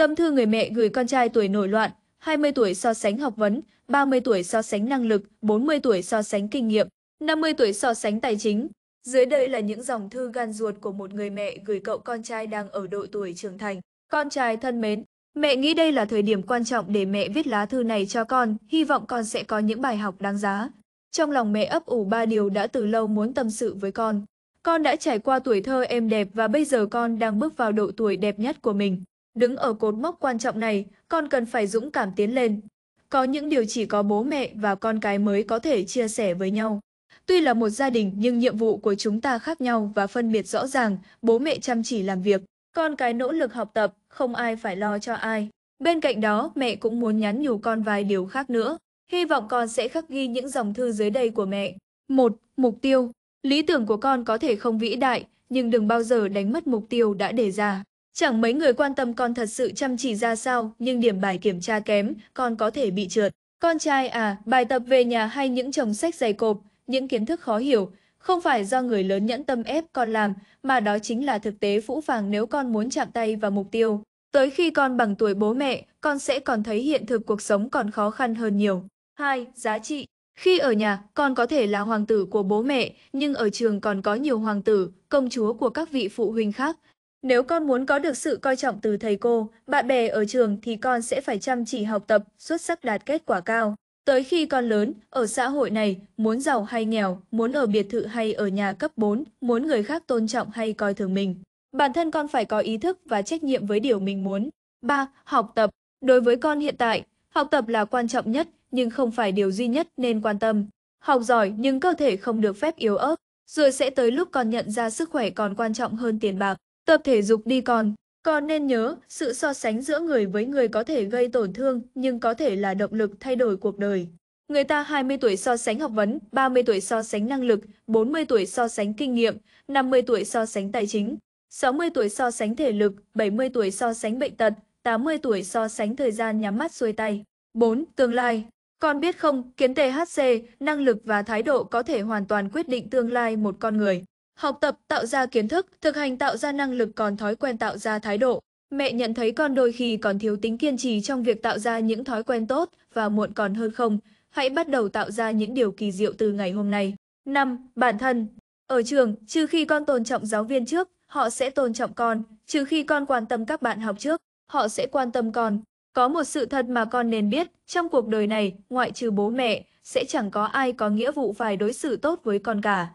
Tâm thư người mẹ gửi con trai tuổi nổi loạn, 20 tuổi so sánh học vấn, 30 tuổi so sánh năng lực, 40 tuổi so sánh kinh nghiệm, 50 tuổi so sánh tài chính. Dưới đây là những dòng thư gan ruột của một người mẹ gửi cậu con trai đang ở độ tuổi trưởng thành. Con trai thân mến, mẹ nghĩ đây là thời điểm quan trọng để mẹ viết lá thư này cho con, hy vọng con sẽ có những bài học đáng giá. Trong lòng mẹ ấp ủ ba điều đã từ lâu muốn tâm sự với con. Con đã trải qua tuổi thơ êm đẹp và bây giờ con đang bước vào độ tuổi đẹp nhất của mình. Đứng ở cột mốc quan trọng này, con cần phải dũng cảm tiến lên. Có những điều chỉ có bố mẹ và con cái mới có thể chia sẻ với nhau. Tuy là một gia đình nhưng nhiệm vụ của chúng ta khác nhau và phân biệt rõ ràng, bố mẹ chăm chỉ làm việc, con cái nỗ lực học tập, không ai phải lo cho ai. Bên cạnh đó, mẹ cũng muốn nhắn nhủ con vài điều khác nữa. Hy vọng con sẽ khắc ghi những dòng thư dưới đây của mẹ. Một, Mục tiêu Lý tưởng của con có thể không vĩ đại, nhưng đừng bao giờ đánh mất mục tiêu đã đề ra. Chẳng mấy người quan tâm con thật sự chăm chỉ ra sao, nhưng điểm bài kiểm tra kém, con có thể bị trượt. Con trai à, bài tập về nhà hay những chồng sách dày cộp, những kiến thức khó hiểu, không phải do người lớn nhẫn tâm ép con làm, mà đó chính là thực tế phũ phàng nếu con muốn chạm tay vào mục tiêu. Tới khi con bằng tuổi bố mẹ, con sẽ còn thấy hiện thực cuộc sống còn khó khăn hơn nhiều. 2. Giá trị Khi ở nhà, con có thể là hoàng tử của bố mẹ, nhưng ở trường còn có nhiều hoàng tử, công chúa của các vị phụ huynh khác, nếu con muốn có được sự coi trọng từ thầy cô, bạn bè ở trường thì con sẽ phải chăm chỉ học tập, xuất sắc đạt kết quả cao. Tới khi con lớn, ở xã hội này, muốn giàu hay nghèo, muốn ở biệt thự hay ở nhà cấp 4, muốn người khác tôn trọng hay coi thường mình. Bản thân con phải có ý thức và trách nhiệm với điều mình muốn. 3. Học tập. Đối với con hiện tại, học tập là quan trọng nhất nhưng không phải điều duy nhất nên quan tâm. Học giỏi nhưng cơ thể không được phép yếu ớt, rồi sẽ tới lúc con nhận ra sức khỏe còn quan trọng hơn tiền bạc. Tập thể dục đi con. Con nên nhớ, sự so sánh giữa người với người có thể gây tổn thương, nhưng có thể là động lực thay đổi cuộc đời. Người ta 20 tuổi so sánh học vấn, 30 tuổi so sánh năng lực, 40 tuổi so sánh kinh nghiệm, 50 tuổi so sánh tài chính, 60 tuổi so sánh thể lực, 70 tuổi so sánh bệnh tật, 80 tuổi so sánh thời gian nhắm mắt xuôi tay. 4. Tương lai Con biết không, kiến THC, năng lực và thái độ có thể hoàn toàn quyết định tương lai một con người. Học tập tạo ra kiến thức, thực hành tạo ra năng lực còn thói quen tạo ra thái độ. Mẹ nhận thấy con đôi khi còn thiếu tính kiên trì trong việc tạo ra những thói quen tốt và muộn còn hơn không. Hãy bắt đầu tạo ra những điều kỳ diệu từ ngày hôm nay. 5. Bản thân Ở trường, trừ khi con tôn trọng giáo viên trước, họ sẽ tôn trọng con. Trừ khi con quan tâm các bạn học trước, họ sẽ quan tâm con. Có một sự thật mà con nên biết, trong cuộc đời này, ngoại trừ bố mẹ, sẽ chẳng có ai có nghĩa vụ phải đối xử tốt với con cả.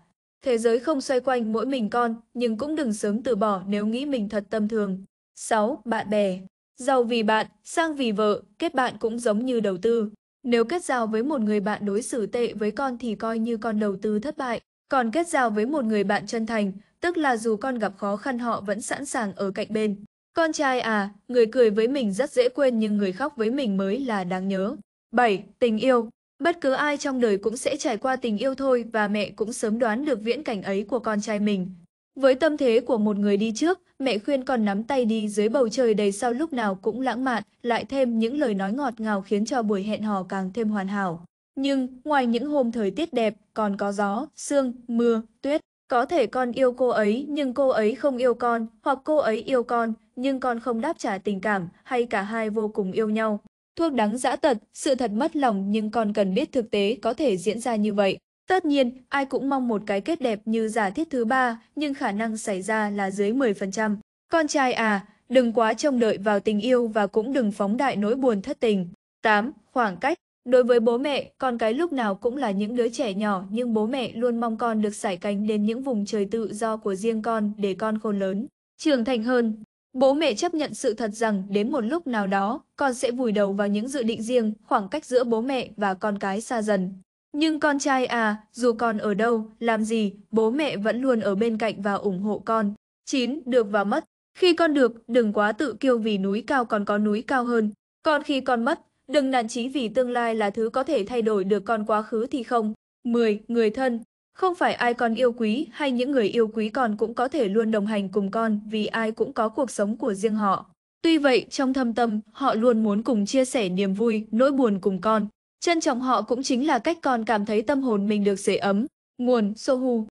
Thế giới không xoay quanh mỗi mình con, nhưng cũng đừng sớm từ bỏ nếu nghĩ mình thật tâm thường. 6. Bạn bè Giàu vì bạn, sang vì vợ, kết bạn cũng giống như đầu tư. Nếu kết giao với một người bạn đối xử tệ với con thì coi như con đầu tư thất bại. Còn kết giao với một người bạn chân thành, tức là dù con gặp khó khăn họ vẫn sẵn sàng ở cạnh bên. Con trai à, người cười với mình rất dễ quên nhưng người khóc với mình mới là đáng nhớ. 7. Tình yêu Bất cứ ai trong đời cũng sẽ trải qua tình yêu thôi và mẹ cũng sớm đoán được viễn cảnh ấy của con trai mình. Với tâm thế của một người đi trước, mẹ khuyên con nắm tay đi dưới bầu trời đầy sao lúc nào cũng lãng mạn, lại thêm những lời nói ngọt ngào khiến cho buổi hẹn hò càng thêm hoàn hảo. Nhưng, ngoài những hôm thời tiết đẹp, còn có gió, sương, mưa, tuyết. Có thể con yêu cô ấy nhưng cô ấy không yêu con, hoặc cô ấy yêu con nhưng con không đáp trả tình cảm, hay cả hai vô cùng yêu nhau thuốc đắng dã tật, sự thật mất lòng nhưng còn cần biết thực tế có thể diễn ra như vậy. Tất nhiên, ai cũng mong một cái kết đẹp như giả thiết thứ ba, nhưng khả năng xảy ra là dưới 10%. Con trai à, đừng quá trông đợi vào tình yêu và cũng đừng phóng đại nỗi buồn thất tình. 8. Khoảng cách Đối với bố mẹ, con cái lúc nào cũng là những đứa trẻ nhỏ nhưng bố mẹ luôn mong con được sải cánh đến những vùng trời tự do của riêng con để con khôn lớn, trưởng thành hơn. Bố mẹ chấp nhận sự thật rằng đến một lúc nào đó, con sẽ vùi đầu vào những dự định riêng, khoảng cách giữa bố mẹ và con cái xa dần. Nhưng con trai à, dù con ở đâu, làm gì, bố mẹ vẫn luôn ở bên cạnh và ủng hộ con. 9. Được và mất. Khi con được, đừng quá tự kiêu vì núi cao còn có núi cao hơn. Còn khi con mất, đừng nản chí vì tương lai là thứ có thể thay đổi được còn quá khứ thì không. 10. Người thân không phải ai con yêu quý hay những người yêu quý còn cũng có thể luôn đồng hành cùng con vì ai cũng có cuộc sống của riêng họ. Tuy vậy, trong thâm tâm, họ luôn muốn cùng chia sẻ niềm vui, nỗi buồn cùng con. Trân trọng họ cũng chính là cách con cảm thấy tâm hồn mình được sưởi ấm. Nguồn Sohu